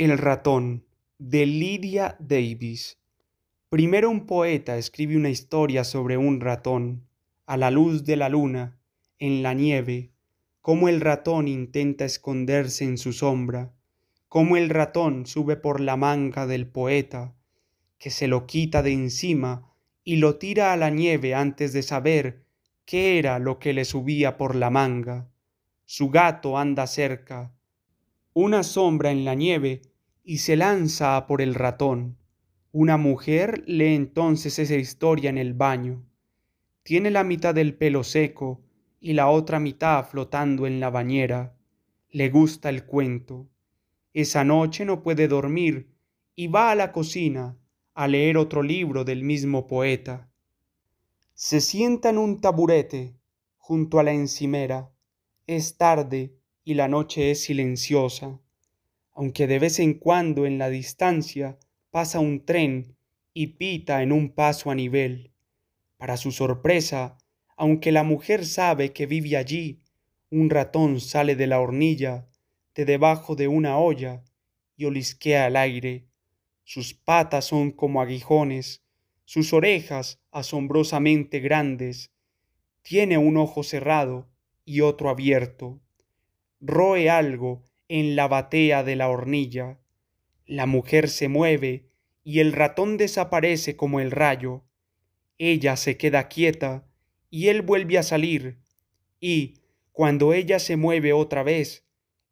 El ratón de Lydia Davis. Primero un poeta escribe una historia sobre un ratón, a la luz de la luna, en la nieve, cómo el ratón intenta esconderse en su sombra, cómo el ratón sube por la manga del poeta, que se lo quita de encima y lo tira a la nieve antes de saber qué era lo que le subía por la manga. Su gato anda cerca, una sombra en la nieve y se lanza a por el ratón. Una mujer lee entonces esa historia en el baño. Tiene la mitad del pelo seco y la otra mitad flotando en la bañera. Le gusta el cuento. Esa noche no puede dormir y va a la cocina a leer otro libro del mismo poeta. Se sienta en un taburete junto a la encimera. Es tarde y la noche es silenciosa, aunque de vez en cuando en la distancia pasa un tren y pita en un paso a nivel. Para su sorpresa, aunque la mujer sabe que vive allí, un ratón sale de la hornilla, de debajo de una olla, y olisquea al aire. Sus patas son como aguijones, sus orejas asombrosamente grandes. Tiene un ojo cerrado y otro abierto roe algo en la batea de la hornilla. La mujer se mueve y el ratón desaparece como el rayo. Ella se queda quieta y él vuelve a salir. Y, cuando ella se mueve otra vez,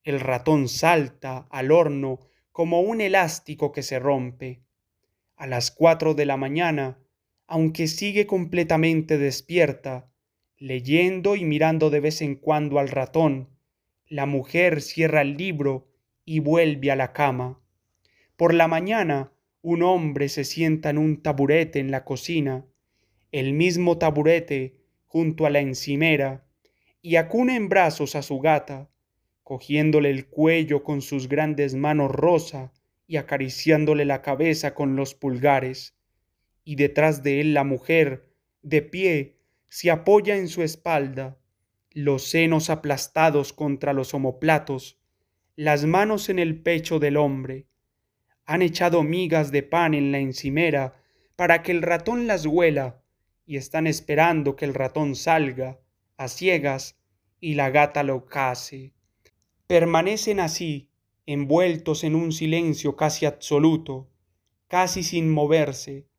el ratón salta al horno como un elástico que se rompe. A las cuatro de la mañana, aunque sigue completamente despierta, leyendo y mirando de vez en cuando al ratón, la mujer cierra el libro y vuelve a la cama. Por la mañana, un hombre se sienta en un taburete en la cocina, el mismo taburete junto a la encimera, y acuna en brazos a su gata, cogiéndole el cuello con sus grandes manos rosa y acariciándole la cabeza con los pulgares. Y detrás de él la mujer, de pie, se apoya en su espalda, los senos aplastados contra los omoplatos, las manos en el pecho del hombre. Han echado migas de pan en la encimera para que el ratón las huela y están esperando que el ratón salga a ciegas y la gata lo case. Permanecen así, envueltos en un silencio casi absoluto, casi sin moverse.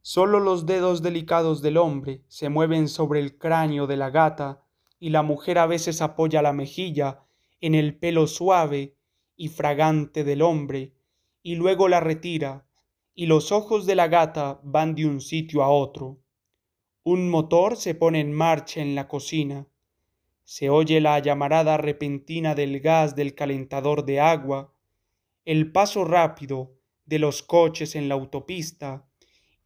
Sólo los dedos delicados del hombre se mueven sobre el cráneo de la gata y la mujer a veces apoya la mejilla en el pelo suave y fragante del hombre, y luego la retira, y los ojos de la gata van de un sitio a otro. Un motor se pone en marcha en la cocina. Se oye la llamarada repentina del gas del calentador de agua, el paso rápido de los coches en la autopista,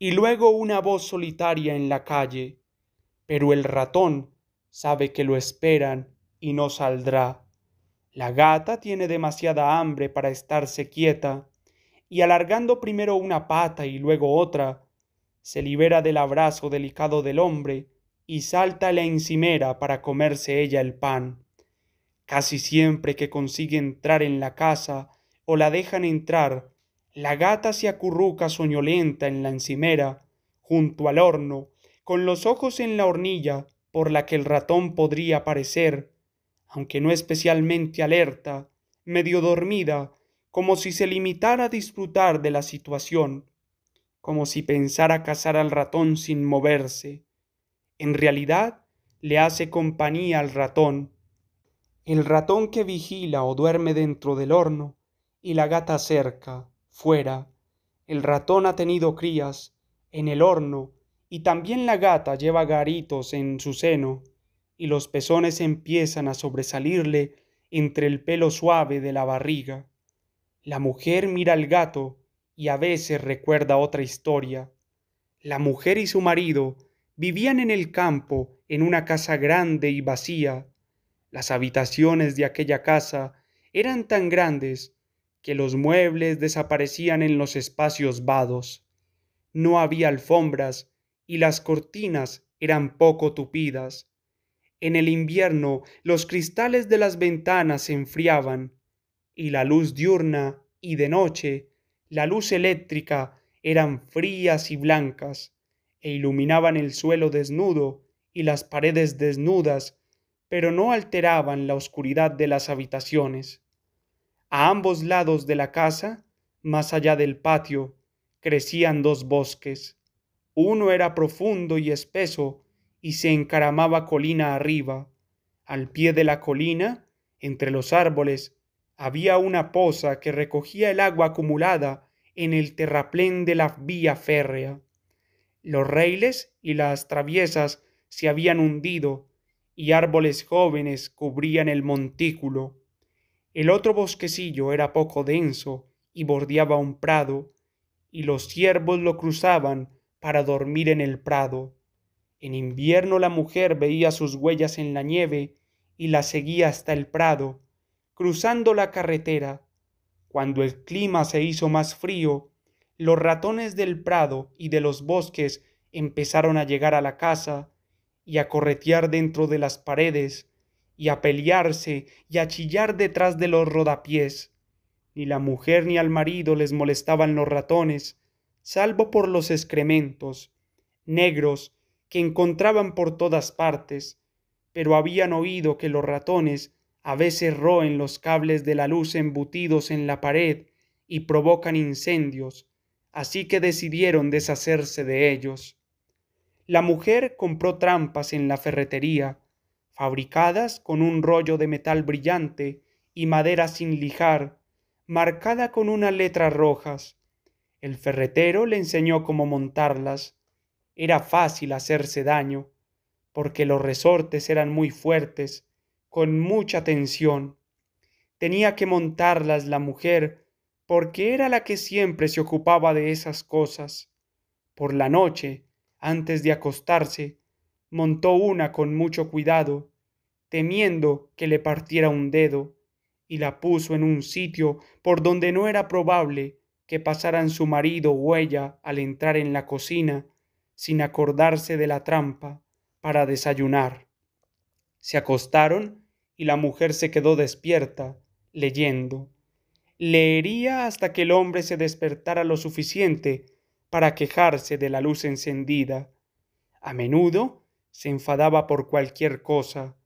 y luego una voz solitaria en la calle. Pero el ratón, sabe que lo esperan y no saldrá. La gata tiene demasiada hambre para estarse quieta, y alargando primero una pata y luego otra, se libera del abrazo delicado del hombre y salta a la encimera para comerse ella el pan. Casi siempre que consigue entrar en la casa o la dejan entrar, la gata se acurruca soñolenta en la encimera, junto al horno, con los ojos en la hornilla, por la que el ratón podría parecer, aunque no especialmente alerta, medio dormida, como si se limitara a disfrutar de la situación, como si pensara cazar al ratón sin moverse. En realidad, le hace compañía al ratón. El ratón que vigila o duerme dentro del horno, y la gata cerca, fuera. El ratón ha tenido crías, en el horno, y también la gata lleva garitos en su seno, y los pezones empiezan a sobresalirle entre el pelo suave de la barriga. La mujer mira al gato y a veces recuerda otra historia. La mujer y su marido vivían en el campo en una casa grande y vacía. Las habitaciones de aquella casa eran tan grandes que los muebles desaparecían en los espacios vados. No había alfombras y las cortinas eran poco tupidas. En el invierno los cristales de las ventanas se enfriaban, y la luz diurna y de noche, la luz eléctrica, eran frías y blancas, e iluminaban el suelo desnudo y las paredes desnudas, pero no alteraban la oscuridad de las habitaciones. A ambos lados de la casa, más allá del patio, crecían dos bosques. Uno era profundo y espeso y se encaramaba colina arriba. Al pie de la colina, entre los árboles, había una poza que recogía el agua acumulada en el terraplén de la vía férrea. Los reiles y las traviesas se habían hundido y árboles jóvenes cubrían el montículo. El otro bosquecillo era poco denso y bordeaba un prado, y los ciervos lo cruzaban para dormir en el prado. En invierno la mujer veía sus huellas en la nieve y la seguía hasta el prado, cruzando la carretera. Cuando el clima se hizo más frío, los ratones del prado y de los bosques empezaron a llegar a la casa y a corretear dentro de las paredes y a pelearse y a chillar detrás de los rodapiés. Ni la mujer ni al marido les molestaban los ratones, salvo por los excrementos, negros, que encontraban por todas partes, pero habían oído que los ratones a veces roen los cables de la luz embutidos en la pared y provocan incendios, así que decidieron deshacerse de ellos. La mujer compró trampas en la ferretería, fabricadas con un rollo de metal brillante y madera sin lijar, marcada con unas letras rojas, el ferretero le enseñó cómo montarlas. Era fácil hacerse daño, porque los resortes eran muy fuertes, con mucha tensión. Tenía que montarlas la mujer, porque era la que siempre se ocupaba de esas cosas. Por la noche, antes de acostarse, montó una con mucho cuidado, temiendo que le partiera un dedo, y la puso en un sitio por donde no era probable que pasaran su marido huella al entrar en la cocina sin acordarse de la trampa para desayunar. Se acostaron y la mujer se quedó despierta, leyendo. Leería hasta que el hombre se despertara lo suficiente para quejarse de la luz encendida. A menudo se enfadaba por cualquier cosa,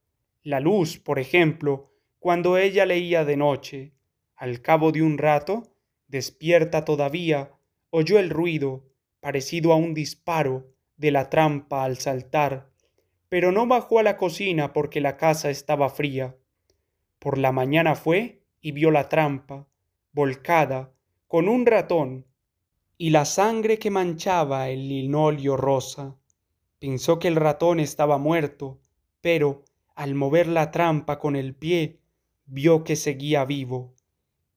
la luz, por ejemplo, cuando ella leía de noche. Al cabo de un rato, despierta todavía, oyó el ruido, parecido a un disparo, de la trampa al saltar, pero no bajó a la cocina porque la casa estaba fría. Por la mañana fue y vio la trampa, volcada, con un ratón, y la sangre que manchaba el linolio rosa. Pensó que el ratón estaba muerto, pero al mover la trampa con el pie, vio que seguía vivo.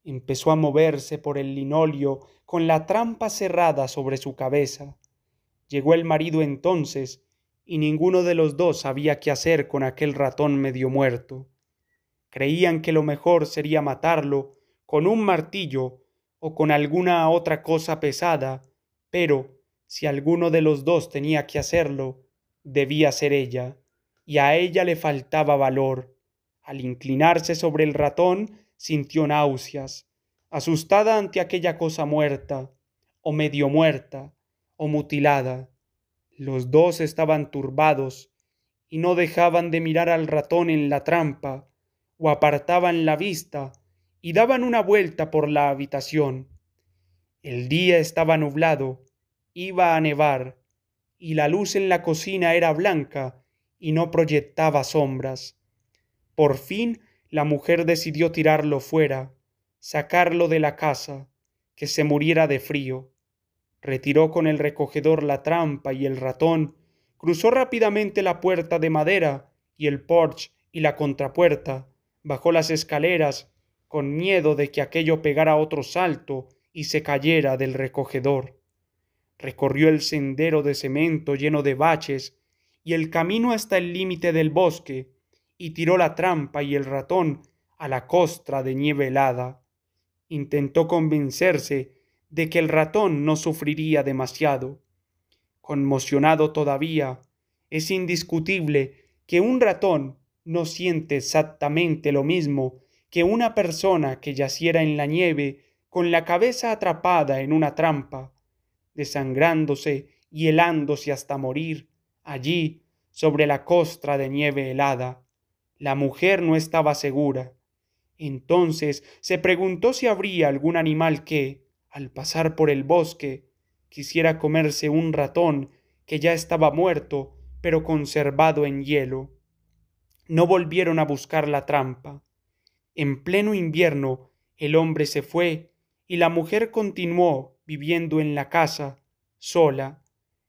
Empezó a moverse por el linolio con la trampa cerrada sobre su cabeza. Llegó el marido entonces, y ninguno de los dos sabía qué hacer con aquel ratón medio muerto. Creían que lo mejor sería matarlo con un martillo o con alguna otra cosa pesada, pero si alguno de los dos tenía que hacerlo, debía ser ella, y a ella le faltaba valor. Al inclinarse sobre el ratón, sintió náuseas, asustada ante aquella cosa muerta, o medio muerta, o mutilada. Los dos estaban turbados y no dejaban de mirar al ratón en la trampa, o apartaban la vista y daban una vuelta por la habitación. El día estaba nublado, iba a nevar, y la luz en la cocina era blanca y no proyectaba sombras. Por fin la mujer decidió tirarlo fuera, sacarlo de la casa, que se muriera de frío. Retiró con el recogedor la trampa y el ratón, cruzó rápidamente la puerta de madera y el porche y la contrapuerta, bajó las escaleras, con miedo de que aquello pegara otro salto y se cayera del recogedor. Recorrió el sendero de cemento lleno de baches y el camino hasta el límite del bosque, y tiró la trampa y el ratón a la costra de nieve helada. Intentó convencerse de que el ratón no sufriría demasiado. Conmocionado todavía, es indiscutible que un ratón no siente exactamente lo mismo que una persona que yaciera en la nieve con la cabeza atrapada en una trampa, desangrándose y helándose hasta morir allí sobre la costra de nieve helada. La mujer no estaba segura. Entonces se preguntó si habría algún animal que, al pasar por el bosque, quisiera comerse un ratón que ya estaba muerto, pero conservado en hielo. No volvieron a buscar la trampa. En pleno invierno, el hombre se fue y la mujer continuó viviendo en la casa, sola.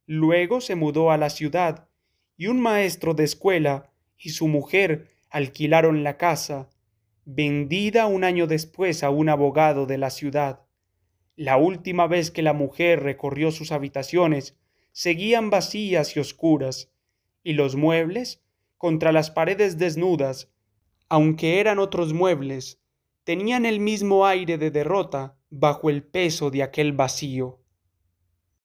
Luego se mudó a la ciudad y un maestro de escuela y su mujer alquilaron la casa, vendida un año después a un abogado de la ciudad. La última vez que la mujer recorrió sus habitaciones, seguían vacías y oscuras, y los muebles, contra las paredes desnudas, aunque eran otros muebles, tenían el mismo aire de derrota bajo el peso de aquel vacío.